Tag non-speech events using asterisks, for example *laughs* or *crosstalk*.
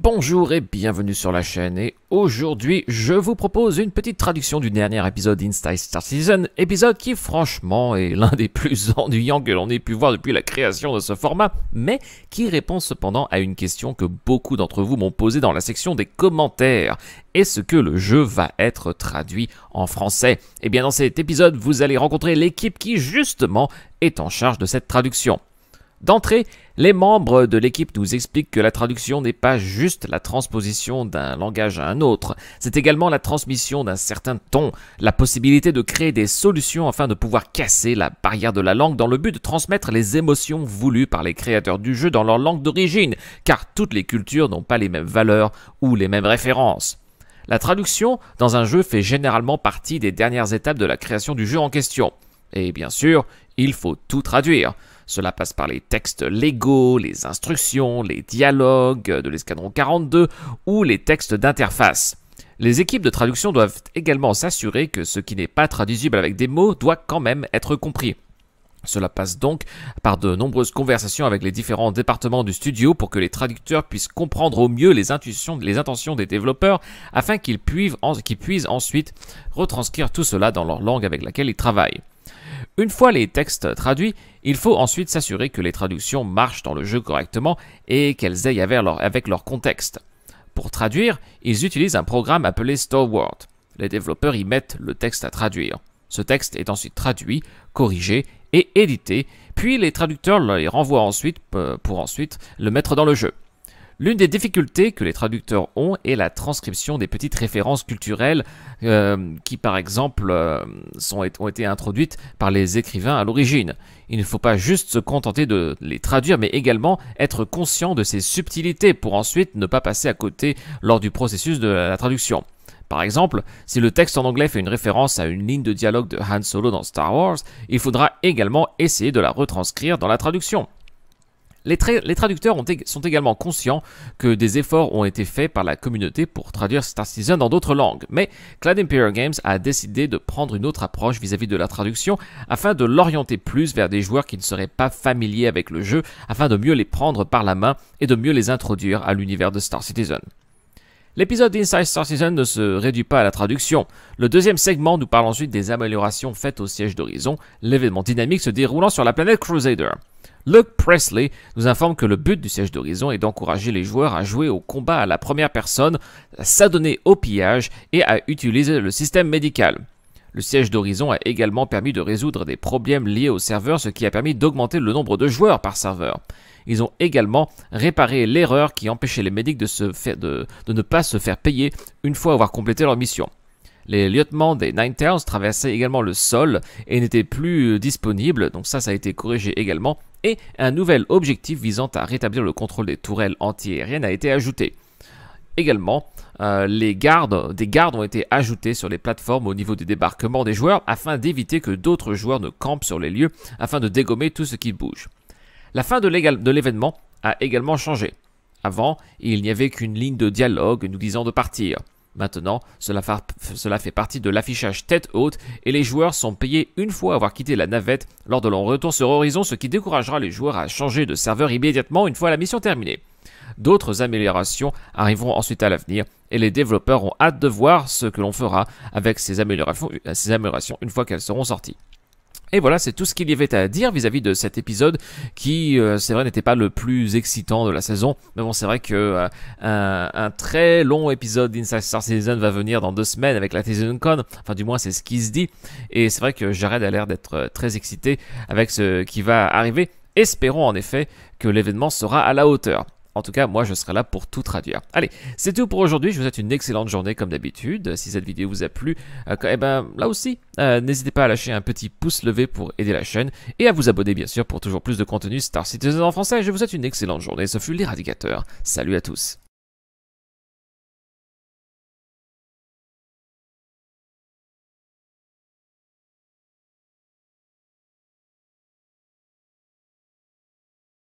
Bonjour et bienvenue sur la chaîne et aujourd'hui je vous propose une petite traduction du dernier épisode d'Inside Star Season, épisode qui franchement est l'un des plus *laughs* ennuyants que l'on ait pu voir depuis la création de ce format, mais qui répond cependant à une question que beaucoup d'entre vous m'ont posée dans la section des commentaires. Est-ce que le jeu va être traduit en français Eh bien dans cet épisode vous allez rencontrer l'équipe qui justement est en charge de cette traduction. D'entrée, les membres de l'équipe nous expliquent que la traduction n'est pas juste la transposition d'un langage à un autre, c'est également la transmission d'un certain ton, la possibilité de créer des solutions afin de pouvoir casser la barrière de la langue dans le but de transmettre les émotions voulues par les créateurs du jeu dans leur langue d'origine, car toutes les cultures n'ont pas les mêmes valeurs ou les mêmes références. La traduction dans un jeu fait généralement partie des dernières étapes de la création du jeu en question. Et bien sûr, il faut tout traduire. Cela passe par les textes légaux, les instructions, les dialogues de l'escadron 42 ou les textes d'interface. Les équipes de traduction doivent également s'assurer que ce qui n'est pas traduisible avec des mots doit quand même être compris. Cela passe donc par de nombreuses conversations avec les différents départements du studio pour que les traducteurs puissent comprendre au mieux les, intuitions, les intentions des développeurs afin qu'ils puissent ensuite retranscrire tout cela dans leur langue avec laquelle ils travaillent. Une fois les textes traduits, il faut ensuite s'assurer que les traductions marchent dans le jeu correctement et qu'elles aillent avec leur, contexte. Pour traduire, ils utilisent un programme appelé World. Les développeurs y mettent le texte à traduire. Ce texte est ensuite traduit, corrigé et édité, puis les traducteurs les renvoient ensuite euh, pour ensuite le mettre dans le jeu. L'une des difficultés que les traducteurs ont est la transcription des petites références culturelles euh, qui, par exemple, euh, ont été introduites par les écrivains à l'origine. Il ne faut pas juste se contenter de les traduire, mais également être conscient de ces subtilités pour ensuite ne pas passer à côté lors du processus de la traduction. Par exemple, si le texte en anglais fait une référence à une ligne de dialogue de Han Solo dans Star Wars, il faudra également essayer de la retranscrire dans la traduction. Les, traducteurs sont également conscients que des efforts ont été faits par la communauté pour traduire Star Citizen dans d'autres langues, mais Cloud Imperial Games a décidé de prendre une autre approche vis-à-vis -vis de la traduction afin de l'orienter plus vers des joueurs qui ne seraient pas familiers avec le jeu, afin de mieux les prendre par la main et de mieux les introduire à l'univers de Star Citizen. L'épisode d'Inside Star Citizen ne se réduit pas à la traduction. Le deuxième segment nous parle ensuite des améliorations faites au siège d'Horizon, l'événement dynamique se déroulant sur la planète Crusader. Luke Presley nous informe que le but du siège d'Horizon est d'encourager les joueurs à jouer au combat à la première personne, à s'adonner au pillage et à utiliser le système médical. Le siège d'Horizon a également permis de résoudre des problèmes liés au serveur, ce qui a permis d'augmenter le nombre de joueurs par serveur. Ils ont également réparé l'erreur qui empêchait les médics de, ne pas se faire payer une fois avoir complété leur mission. Les lieutenants des Ninetales traversaient également le sol et n'étaient plus disponibles, donc ça a été corrigé également et un nouvel objectif visant à rétablir le contrôle des tourelles antiaériennes a été ajouté. Également, euh, les gardes, des gardes ont été ajoutés sur les plateformes au niveau des débarquements des joueurs afin d'éviter que d'autres joueurs ne campent sur les lieux afin de dégommer tout ce qui bouge. La fin de l'événement a également changé. Avant, il n'y avait qu'une ligne de dialogue nous disant de partir. Maintenant, cela, fait partie de l'affichage tête haute et les joueurs sont payés une fois avoir quitté la navette lors de leur retour sur Horizon, ce qui découragera les joueurs à changer de serveur immédiatement une fois la mission terminée. D'autres améliorations arriveront ensuite à l'avenir et les développeurs ont hâte de voir ce que l'on fera avec ces améliorations une fois qu'elles seront sorties. Et voilà, c'est tout ce qu'il y avait à dire vis-à-vis de cet épisode qui, euh, c'est vrai, n'était pas le plus excitant de la saison. Mais bon, c'est vrai que euh, un, très long épisode d'Inside Star Citizen va venir dans deux semaines avec la Season Con. Enfin, du moins, c'est ce qui se dit. Et c'est vrai que Jared a l'air d'être euh, très excité avec ce qui va arriver. Espérons en effet que l'événement sera à la hauteur. En tout cas, moi, je serai là pour tout traduire. Allez, c'est tout pour aujourd'hui. Je vous souhaite une excellente journée comme d'habitude. Si cette vidéo vous a plu, euh, eh ben, là aussi, euh, n'hésitez pas à lâcher un petit pouce levé pour aider la chaîne et à vous abonner, bien sûr, pour toujours plus de contenu Star Citizen en français. Je vous souhaite une excellente journée. Ce fut l'éradicateur. Salut à tous.